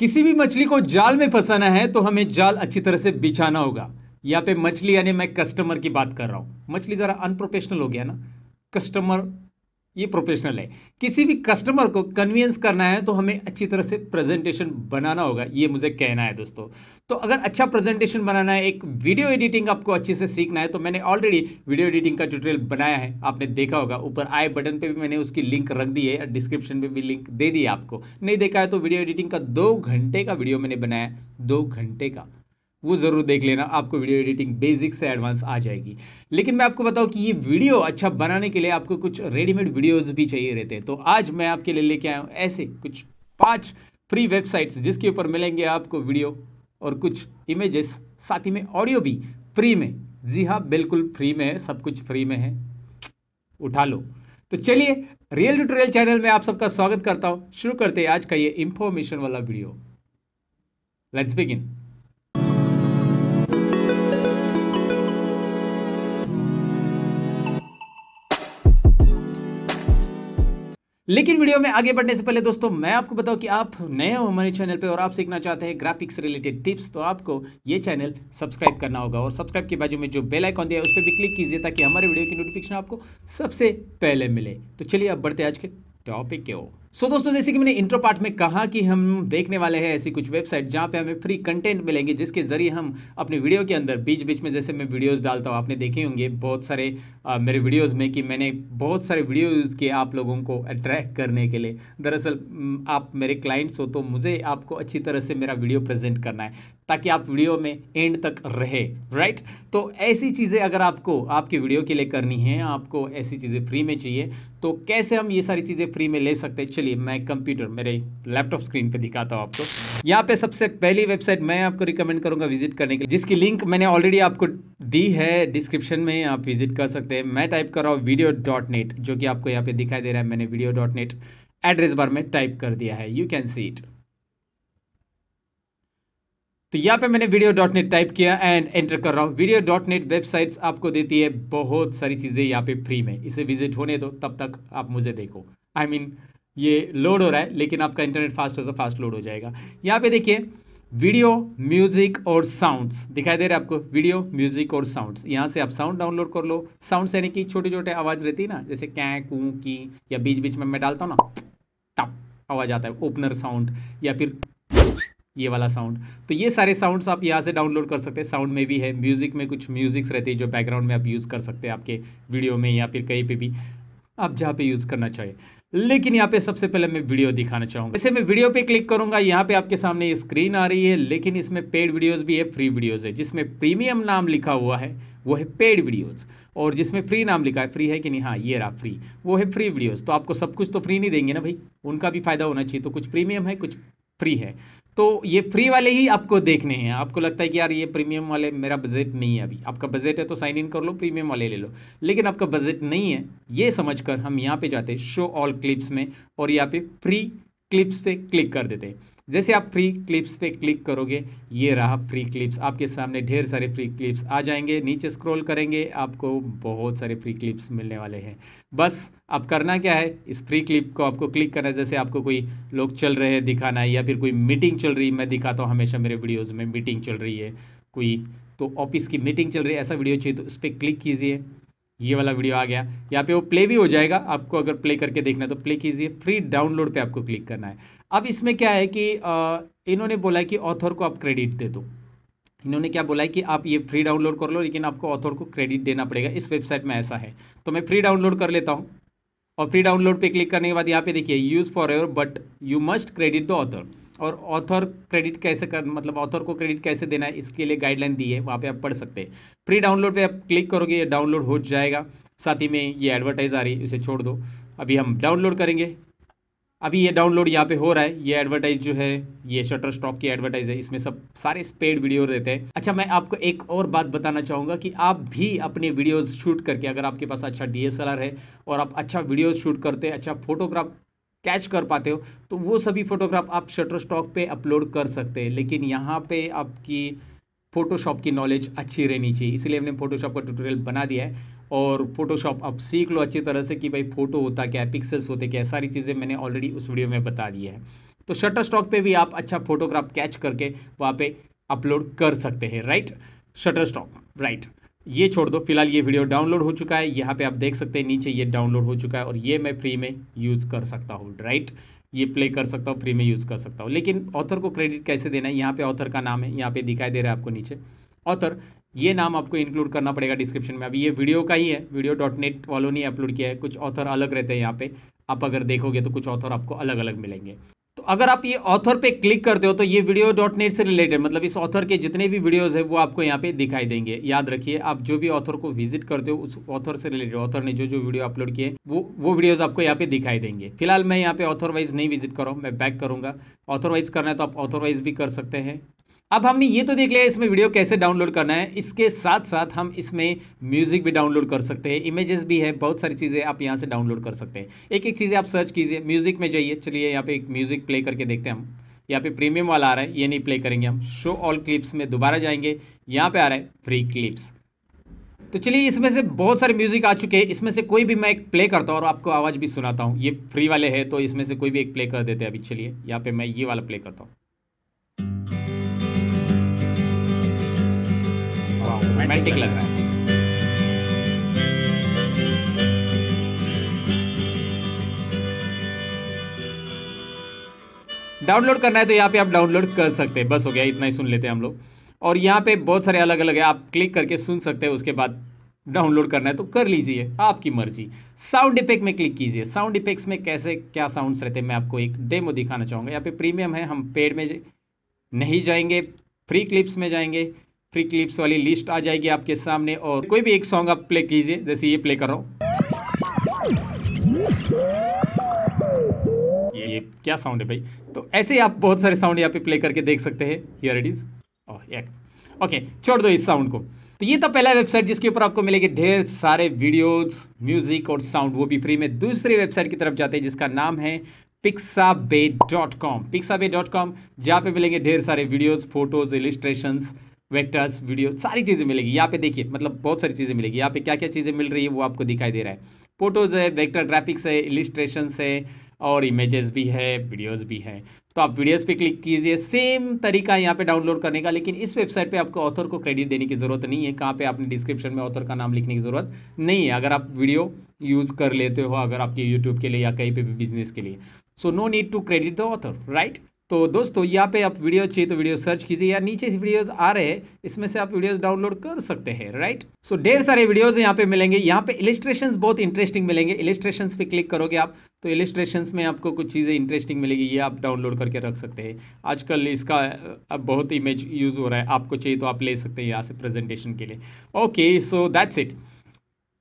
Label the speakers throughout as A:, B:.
A: किसी भी मछली को जाल में फंसाना है तो हमें जाल अच्छी तरह से बिछाना होगा यहाँ पे मछली यानी मैं कस्टमर की बात कर रहा हूँ मछली ज़रा अनप्रोफेशनल हो गया ना कस्टमर ये प्रोफेशनल है किसी भी कस्टमर को कन्वीनियंस करना है तो हमें अच्छी तरह से प्रेजेंटेशन बनाना होगा ये मुझे कहना है दोस्तों तो अगर अच्छा प्रेजेंटेशन बनाना है एक वीडियो एडिटिंग आपको अच्छे से सीखना है तो मैंने ऑलरेडी वीडियो एडिटिंग का ट्यूटोरियल बनाया है आपने देखा होगा ऊपर आई बटन पर भी मैंने उसकी लिंक रख दी है डिस्क्रिप्शन में भी लिंक दे दी है आपको नहीं देखा है तो वीडियो एडिटिंग का दो घंटे का वीडियो मैंने बनाया दो घंटे का वो ज़रूर देख लेना आपको वीडियो एडिटिंग बेसिक से एडवांस आ जाएगी लेकिन मैं आपको बताऊं कि ये वीडियो अच्छा बनाने के लिए आपको कुछ रेडीमेड वीडियोस भी चाहिए रहते हैं तो आज मैं आपके लिए लेके आया हूँ ऐसे कुछ पांच फ्री वेबसाइट्स जिसके ऊपर मिलेंगे आपको वीडियो और कुछ इमेजेस साथ ही में ऑडियो भी फ्री में जी हाँ बिल्कुल फ्री में है सब कुछ फ्री में है उठा लो तो चलिए रियल ट्यूटोरियल चैनल में आप सबका स्वागत करता हूँ शुरू करते हैं आज का ये इंफॉर्मेशन वाला वीडियो लेट्स बिगिन लेकिन वीडियो में आगे बढ़ने से पहले दोस्तों मैं आपको बताऊं कि आप नए हो हमारे चैनल पे और आप सीखना चाहते हैं ग्राफिक्स रिलेटेड टिप्स तो आपको ये चैनल सब्सक्राइब करना होगा और सब्सक्राइब के बाजू में जो बेल आइकॉन दिया है उस पर भी क्लिक कीजिए ताकि हमारे वीडियो की नोटिफिकेशन आपको सबसे पहले मिले तो चलिए आप बढ़ते आज के टॉपिक के ओर सो so, दोस्तों जैसे कि मैंने इंट्रो पार्ट में कहा कि हम देखने वाले हैं ऐसी कुछ वेबसाइट जहाँ पे हमें फ्री कंटेंट मिलेंगे जिसके ज़रिए हम अपने वीडियो के अंदर बीच बीच में जैसे मैं वीडियोस डालता हूँ आपने देखे होंगे बहुत सारे आ, मेरे वीडियोस में कि मैंने बहुत सारे वीडियोस किए आप लोगों को अट्रैक्ट करने के लिए दरअसल आप मेरे क्लाइंट्स हो तो मुझे आपको अच्छी तरह से मेरा वीडियो प्रेजेंट करना है ताकि आप वीडियो में एंड तक रहे राइट तो ऐसी चीज़ें अगर आपको आपकी वीडियो के लिए करनी है आपको ऐसी चीज़ें फ्री में चाहिए तो कैसे हम ये सारी चीज़ें फ्री में ले सकते हैं चलिए मैं कंप्यूटर मेरे लैपटॉप स्क्रीन पर दिखाता हूँ आपको यहाँ पे सबसे पहली वेबसाइट मैं आपको रिकमेंड करूँगा विजिट करने के लिए जिसकी लिंक मैंने ऑलरेडी आपको दी है डिस्क्रिप्शन में आप विजिट कर सकते हैं मैं टाइप कर रहा हूँ वीडियो डॉट नेट जो कि आपको यहाँ पे दिखाई दे रहा है मैंने video dot net address bar में टाइप कर दिया है यू कैन सी इट तो यहाँ पे मैंने वीडियो डॉट नेट टाइप किया एंड एंटर कर रहा हूँ वीडियो डॉट नेट वेबसाइट्स आपको देती है बहुत सारी चीज़ें यहाँ पे फ्री में इसे विजिट होने दो तब तक आप मुझे देखो आई I मीन mean, ये लोड हो रहा है लेकिन आपका इंटरनेट फास्ट हो तो फास्ट लोड हो जाएगा यहाँ पे देखिए वीडियो म्यूजिक और साउंड्स दिखाई दे रहे आपको वीडियो म्यूजिक और साउंड्स यहाँ से आप साउंड डाउनलोड कर लो साउंड्स यानी कि छोटे छोटे आवाज़ रहती है ना जैसे कैं कू की या बीच बीच में मैं डालता हूँ ना टप आवाज़ आता है ओपनर साउंड या फिर ये वाला साउंड तो ये सारे साउंड्स आप यहाँ से डाउनलोड कर सकते हैं साउंड में भी है म्यूज़िक में कुछ म्यूज़िक्स रहते हैं जो बैकग्राउंड में आप यूज़ कर सकते हैं आपके वीडियो में या फिर कहीं पर भी आप जहाँ पे यूज़ करना चाहिए लेकिन यहाँ पे सबसे पहले मैं वीडियो दिखाना चाहूँगा जैसे मैं वीडियो पे क्लिक करूँगा यहाँ पे आपके सामने ये स्क्रीन आ रही है लेकिन इसमें पेड वीडियोस भी है फ्री वीडियोस है जिसमें प्रीमियम नाम लिखा हुआ है वो है पेड वीडियोस और जिसमें फ्री नाम लिखा है फ्री है कि नहीं हाँ ये रहा फ्री वो है फ्री वीडियोज़ तो आपको सब कुछ तो फ्री नहीं देंगे ना भाई उनका भी फायदा होना चाहिए तो कुछ प्रीमियम है कुछ फ्री है तो ये फ्री वाले ही आपको देखने हैं आपको लगता है कि यार ये प्रीमियम वाले मेरा बजट नहीं है अभी आपका बजट है तो साइन इन कर लो प्रीमियम वाले ले लो लेकिन आपका बजट नहीं है ये समझकर हम यहाँ पे जाते हैं शो ऑल क्लिप्स में और यहाँ पे फ्री क्लिप्स पे क्लिक कर देते हैं जैसे आप फ्री क्लिप्स पे क्लिक करोगे ये रहा फ्री क्लिप्स आपके सामने ढेर सारे फ्री क्लिप्स आ जाएंगे नीचे स्क्रॉल करेंगे आपको बहुत सारे फ्री क्लिप्स मिलने वाले हैं बस अब करना क्या है इस फ्री क्लिप को आपको क्लिक करना है जैसे आपको कोई लोग चल रहे हैं दिखाना है या फिर कोई मीटिंग चल रही है मैं दिखाता हूँ हमेशा मेरे वीडियोज़ में मीटिंग चल रही है कोई तो ऑफिस की मीटिंग चल रही है ऐसा वीडियो चाहिए तो उस पर क्लिक कीजिए ये वाला वीडियो आ गया यहाँ पे वो प्ले भी हो जाएगा आपको अगर प्ले करके देखना है तो प्ले कीजिए फ्री डाउनलोड पे आपको क्लिक करना है अब इसमें क्या है कि इन्होंने बोला है कि ऑथर को आप क्रेडिट दे दो इन्होंने क्या बोला है कि आप ये फ्री डाउनलोड कर लो लेकिन आपको ऑथर को क्रेडिट देना पड़ेगा इस वेबसाइट में ऐसा है तो मैं फ्री डाउनलोड कर लेता हूँ और फ्री डाउनलोड पे क्लिक करने के बाद यहाँ पे देखिए use forever but you must credit the author और ऑथर क्रेडिट कैसे कर मतलब ऑथर को क्रेडिट कैसे देना है इसके लिए गाइडलाइन दी है वहाँ पे आप पढ़ सकते हैं फ्री डाउनलोड पे आप क्लिक करोगे ये डाउनलोड हो जाएगा साथ ही में ये एडवर्टाइज आ रही है इसे छोड़ दो अभी हम डाउनलोड करेंगे अभी ये डाउनलोड यहाँ पे हो रहा है ये एडवर्टाइज जो है ये शटर स्टॉक की एडवर्टाइज है इसमें सब सारे स्पेड वीडियो रहते हैं अच्छा मैं आपको एक और बात बताना चाहूँगा कि आप भी अपने वीडियोस शूट करके अगर आपके पास अच्छा डीएसएलआर है और आप अच्छा वीडियोस शूट करते हैं अच्छा फोटोग्राफ कैच कर पाते हो तो वो सभी फ़ोटोग्राफ आप शटर स्टॉक पे अपलोड कर सकते हैं लेकिन यहाँ पे आपकी फ़ोटोशॉप की नॉलेज अच्छी रहनी चाहिए इसलिए हमने फ़ोटोशॉप का ट्यूटोरियल बना दिया है और फोटोशॉप आप सीख लो अच्छी तरह से कि भाई फ़ोटो होता क्या है पिक्सल्स होते क्या सारी चीज़ें मैंने ऑलरेडी उस वीडियो में बता दी है तो शटर स्टॉक पर भी आप अच्छा फोटोग्राफ कैच करके वहाँ पर अपलोड कर सकते हैं राइट शटर स्टॉक राइट ये छोड़ दो फिलहाल ये वीडियो डाउनलोड हो चुका है यहाँ पे आप देख सकते हैं नीचे ये डाउनलोड हो चुका है और ये मैं फ्री में यूज़ कर सकता हूँ राइट ये प्ले कर सकता हूँ फ्री में यूज़ कर सकता हूँ लेकिन ऑथर को क्रेडिट कैसे देना है यहाँ पे ऑथर का नाम है यहाँ पे दिखाई दे रहा है आपको नीचे ऑथर ये नाम आपको इंक्लूड करना पड़ेगा डिस्क्रिप्शन में अभी ये वीडियो का ही है वीडियो डॉट नेट वालों ने अपलोड किया है कुछ ऑथर अलग रहते हैं यहाँ पे आप अगर देखोगे तो कुछ ऑथर आपको अलग अलग मिलेंगे तो अगर आप ये ऑथर पे क्लिक करते हो तो ये वीडियो डॉट नेट से रिलेटेड मतलब इस ऑथर के जितने भी वीडियोस है वो आपको यहाँ पे दिखाई देंगे याद रखिए आप जो भी ऑथर को विजिट करते हो उस ऑथर से रिलेटेड ऑथर ने जो जो वीडियो अपलोड किए वो वो वीडियोस आपको यहाँ पे दिखाई देंगे फिलहाल मैं यहाँ पे ऑथरवाइज नहीं विजिट करूँ मैं बैक करूंगा ऑथरवाइज करना है तो आप ऑथरवाइज भी कर सकते हैं अब हमने ये तो देख लिया इसमें वीडियो कैसे डाउनलोड करना है इसके साथ साथ हम इसमें म्यूज़िक भी डाउनलोड कर सकते हैं इमेजेस भी है बहुत सारी चीज़ें आप यहाँ से डाउनलोड कर सकते हैं एक एक चीज़ें आप सर्च कीजिए म्यूज़िक में जाइए चलिए यहाँ पे एक म्यूज़िक प्ले करके देखते हैं हम यहाँ पे प्रीमियम वाला आ रहा है ये नहीं प्ले करेंगे हम शो ऑल क्लिप्स में दोबारा जाएंगे यहाँ पर आ रहा है फ्री क्लिप्स तो चलिए इसमें से बहुत सारे म्यूज़िक आ चुके हैं इसमें से कोई भी मैं एक प्ले करता हूँ और आपको आवाज़ भी सुनाता हूँ ये फ्री वाले है तो इसमें से कोई भी एक प्ले कर देते हैं अभी चलिए यहाँ पर मैं ये वाला प्ले करता हूँ रोमांटिक लग रहा है डाउनलोड करना है तो यहाँ पे आप डाउनलोड कर सकते हैं बस हो गया इतना ही सुन लेते हैं हम लोग और यहाँ पे बहुत सारे अलग अलग है आप क्लिक करके सुन सकते हैं उसके बाद डाउनलोड करना है तो कर लीजिए आपकी मर्जी साउंड इफेक्ट में क्लिक कीजिए साउंड इफेक्ट्स में कैसे क्या साउंड्स रहते हैं मैं आपको एक डेमो दिखाना चाहूँगा यहाँ पे प्रीमियम है हम पेड में नहीं जाएंगे फ्री क्लिप्स में जाएंगे फ्री क्लिप्स वाली लिस्ट आ जाएगी आपके सामने और कोई भी एक सॉन्ग आप प्ले कीजिए जैसे ये प्ले कर रहा हूँ ये, ये क्या साउंड है भाई तो ऐसे ही आप बहुत सारे साउंड यहाँ पे प्ले करके देख सकते हैं हियर इट इज़ ओके छोड़ दो इस साउंड को तो ये तो पहला वेबसाइट जिसके ऊपर आपको मिलेंगे ढेर सारे वीडियोस म्यूजिक और साउंड वो भी फ्री में दूसरी वेबसाइट की तरफ जाते हैं जिसका नाम है bay dot com bay dot com जहाँ पे मिलेंगे ढेर सारे videos photos illustrations vectors video सारी चीज़ें मिलेगी यहाँ पे देखिए मतलब बहुत सारी चीज़ें मिलेगी यहाँ पे क्या क्या चीज़ें मिल रही है वो आपको दिखाई दे रहा है फोटोज़ है वेक्टर ग्राफिक्स है इलिस्ट्रेशन है और इमेजेस भी है वीडियोस भी है तो आप वीडियोस पे क्लिक कीजिए सेम तरीका यहाँ पे डाउनलोड करने का लेकिन इस वेबसाइट पे आपको ऑथर को क्रेडिट देने की ज़रूरत नहीं है कहाँ पे आपने डिस्क्रिप्शन में ऑथर का नाम लिखने की ज़रूरत नहीं है अगर आप वीडियो यूज़ कर लेते हो अगर आपके यूट्यूब के लिए या कहीं पर भी बिजनेस के लिए so no need to credit the author right तो दोस्तों यहाँ पे आप वीडियो चाहिए तो वीडियो सर्च कीजिए या नीचे से वीडियोस आ रहे हैं इसमें से आप वीडियोस डाउनलोड कर सकते हैं राइट सो so, ढेर सारे वीडियोस यहाँ पे मिलेंगे यहाँ पे इलिस्ट्रेशंस बहुत इंटरेस्टिंग मिलेंगे इलिस्ट्रेशंस पे क्लिक करोगे आप तो इलिस्ट्रेशंस में आपको कुछ चीज़ें इंटरेस्टिंग मिलेगी ये आप डाउनलोड करके रख सकते हैं आजकल इसका अब बहुत इमेज यूज़ हो रहा है आपको चाहिए तो आप ले सकते हैं यहाँ से प्रेजेंटेशन के लिए okay so that's it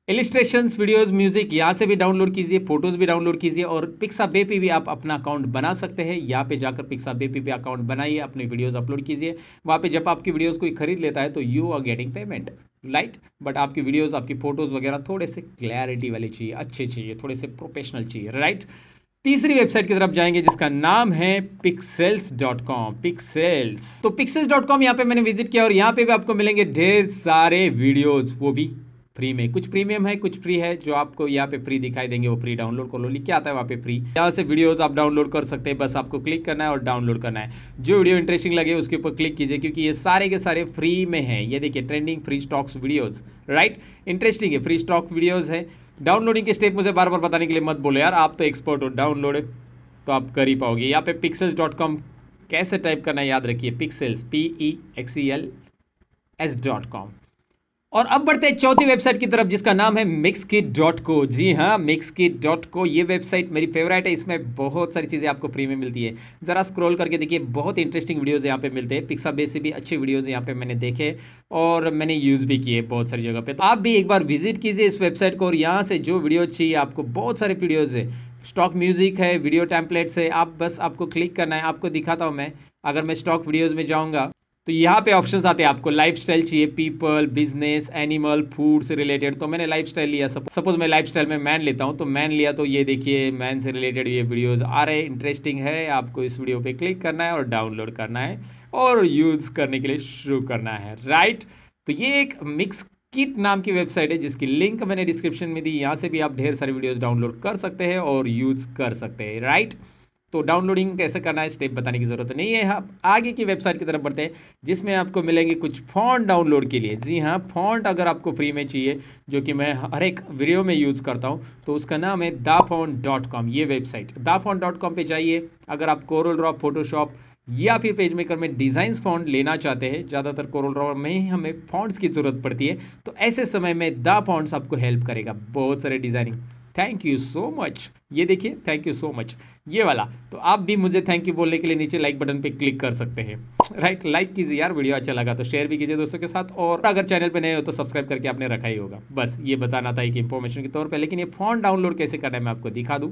A: illustration videos music यहाँ से भी डाउनलोड कीजिए फोटोज़ भी डाउनलोड कीजिए और पिक्सा बेपी भी आप अपना अकाउंट बना सकते हैं यहाँ पे जाकर पिक्सा बेपी पे अकाउंट बनाइए अपने वीडियोज अपलोड कीजिए वहाँ पे जब आपकी वीडियोज कोई खरीद लेता है तो you are getting payment light but आपकी वीडियोज आपकी फ़ोटोज़ वगैरह थोड़े से क्लैरिटी वाले चाहिए अच्छे चाहिए थोड़े से प्रोफेशनल चाहिए राइट तीसरी वेबसाइट की तरफ जाएंगे जिसका नाम है पिक्सेल्स डॉट कॉम पिक्सेल्स तो पिक्सेल्स डॉट कॉम यहाँ पे मैंने विजिट किया और यहाँ पे भी आपको मिलेंगे ढेर सारे वीडियोज वो भी फ्री में कुछ प्रीमियम है कुछ फ्री है जो आपको यहाँ पे फ्री दिखाई देंगे वो फ्री डाउनलोड कर लो लिख के आता है वहाँ पे फ्री यहाँ से वीडियोज आप डाउनलोड कर सकते हैं बस आपको क्लिक करना है और डाउनलोड करना है जो वीडियो इंटरेस्टिंग लगे उसके ऊपर क्लिक कीजिए क्योंकि ये सारे के सारे फ्री में है ये देखिए trending free stocks videos right interesting है फ्री स्टॉक वीडियोज है डाउनलोडिंग के स्टेप मुझे बार बार बताने के लिए मत बोलो यार आप तो एक्सपर्ट हो डाउनलोड तो आप कर ही पाओगे यहाँ पे पिक्सल्स डॉट कॉम कैसे टाइप करना है याद रखिए Pexels P E X E L S dot com और अब बढ़ते हैं चौथी वेबसाइट की तरफ जिसका नाम है मिक्स किट डॉट को जी हाँ मिक्स किट डॉट को ये वेबसाइट मेरी फेवरेट है इसमें बहुत सारी चीज़ें आपको फ्री में मिलती है ज़रा स्क्रॉल करके देखिए बहुत इंटरेस्टिंग वीडियोज़ यहाँ पे मिलते हैं पिक्सा बेस से भी अच्छे वीडियोज़ यहाँ पे मैंने देखे और मैंने यूज़ भी किए बहुत सारी जगह पर तो आप भी एक बार विजिट कीजिए इस वेबसाइट को और यहाँ से जो वीडियो चाहिए आपको बहुत सारे वीडियोज़ है स्टॉक म्यूज़िक है वीडियो टैंपलेट्स है आप बस आपको क्लिक करना है आपको दिखाता हूँ मैं अगर मैं स्टॉक वीडियोज़ में जाऊँगा तो यहाँ पे ऑप्शंस आते हैं आपको लाइफ स्टाइल चाहिए पीपल बिजनेस एनिमल फूड से रिलेटेड तो मैंने लाइफ स्टाइल लिया सपोज मैं लाइफ स्टाइल में मैन लेता हूँ तो मैन लिया तो ये देखिए मैन से रिलेटेड ये वीडियोज़ आ रहे इंटरेस्टिंग है आपको इस वीडियो पे क्लिक करना है और डाउनलोड करना है और यूज़ करने के लिए शुरू करना है राइट तो ये एक मिक्स किट नाम की वेबसाइट है जिसकी लिंक मैंने डिस्क्रिप्शन में दी यहाँ से भी आप ढेर सारे वीडियोज डाउनलोड कर सकते हैं और यूज़ कर सकते हैं राइट तो डाउनलोडिंग कैसे करना है स्टेप बताने की ज़रूरत नहीं है आप आगे की वेबसाइट की तरफ बढ़ते हैं जिसमें आपको मिलेंगे कुछ फॉन्ट डाउनलोड के लिए जी हाँ फॉन्ट अगर आपको फ्री में चाहिए जो कि मैं हर एक वीडियो में यूज़ करता हूँ तो उसका नाम है फ़ोन डॉट कॉम ये वेबसाइट फोन डॉट कॉम पर जाइए अगर आप कोरल ड्रॉप फोटोशॉप या फिर पेज मेकर में डिज़ाइन फॉन्ट लेना चाहते हैं ज़्यादातर कोरल ड्रॉ में ही हमें फॉन्ट्स की ज़रूरत पड़ती है तो ऐसे समय में दा फॉन्ट्स आपको हेल्प करेगा बहुत सारे designing thank you so much ये देखिए थैंक यू सो मच ये वाला तो आप भी मुझे थैंक यू बोलने के लिए नीचे लाइक बटन पे क्लिक कर सकते हैं राइट लाइक कीजिए यार वीडियो अच्छा लगा तो शेयर भी कीजिए दोस्तों के साथ और अगर चैनल पे नए हो तो सब्सक्राइब करके आपने रखा ही होगा बस ये बताना था एक इन्फॉर्मेशन के तौर पर लेकिन ये फोन डाउनलोड कैसे करना है मैं आपको दिखा दूँ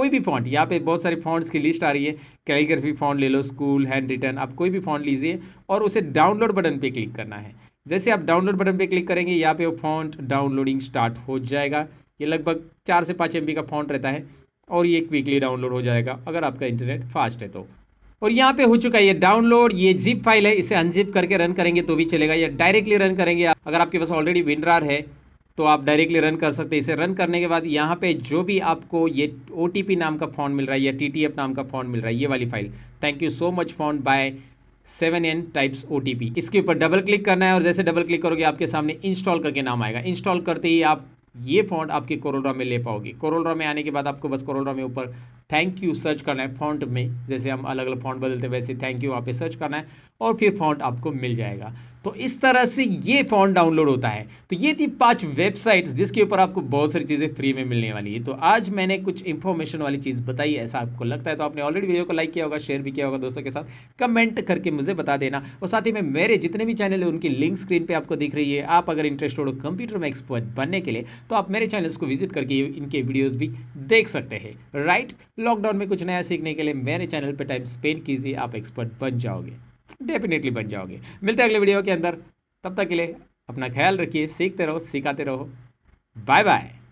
A: कोई भी फॉन्ट यहाँ पे बहुत सारे फॉन्ट्स की लिस्ट आ रही है कैलीग्राफी फॉन्ट ले लो स्कूल हैंड रिटर्न आप कोई भी फॉन्ट लीजिए और उसे डाउनलोड बटन पे क्लिक करना है जैसे आप डाउनलोड बटन पे क्लिक करेंगे यहाँ पे वो फॉन्ट डाउनलोडिंग स्टार्ट हो जाएगा ये लगभग चार से पाँच एम का फॉन्ट रहता है और ये क्विकली डाउनलोड हो जाएगा अगर आपका इंटरनेट फास्ट है तो और यहाँ पे हो चुका है ये डाउनलोड ये जिप फाइल है इसे अनजिप करके रन करेंगे तो भी चलेगा या डायरेक्टली रन करेंगे अगर आपके पास ऑलरेडी विंड्रार है तो आप डायरेक्टली रन कर सकते हैं इसे रन करने के बाद यहाँ पे जो भी आपको ये ओ नाम का फॉन्ट मिल रहा है या टी नाम का फॉन्ट मिल रहा है ये वाली file thank you so much font by seven N types ओ इसके ऊपर डबल क्लिक करना है और जैसे डबल क्लिक करोगे आपके सामने इंस्टॉल करके नाम आएगा इंस्टॉल करते ही आप ये फॉन्ट आपके कोरोड्रा में ले पाओगे कोरोड्रा में आने के बाद आपको बस कोरोड्रा में ऊपर थैंक यू सर्च करना है फॉन्ट में जैसे हम अलग अलग फॉन्ट बदलते हैं वैसे थैंक यू वहाँ पे सर्च करना है और फिर फॉन्ट आपको मिल जाएगा तो इस तरह से ये फॉन्ट डाउनलोड होता है तो ये थी पांच वेबसाइट्स जिसके ऊपर आपको बहुत सारी चीज़ें फ्री में मिलने वाली है तो आज मैंने कुछ इंफॉर्मेशन वाली चीज़ बताई ऐसा आपको लगता है तो आपने ऑलरेडी वीडियो को लाइक किया होगा शेयर भी किया होगा दोस्तों के साथ कमेंट करके मुझे बता देना और साथ ही में मेरे जितने भी चैनल है उनकी लिंक स्क्रीन पर आपको दिख रही है आप अगर इंटरेस्ट हो कंप्यूटर में एक्सपर्ट बनने के लिए तो आप मेरे चैनल्स को विजिट करके इनके वीडियोज़ भी देख सकते हैं राइट लॉकडाउन में कुछ नया सीखने के लिए मेरे चैनल पर टाइम स्पेंड कीजिए आप एक्सपर्ट बन जाओगे डेफिनेटली बन जाओगे मिलते हैं अगले वीडियो के अंदर तब तक के लिए अपना ख्याल रखिए सीखते रहो सिखाते रहो बाय बाय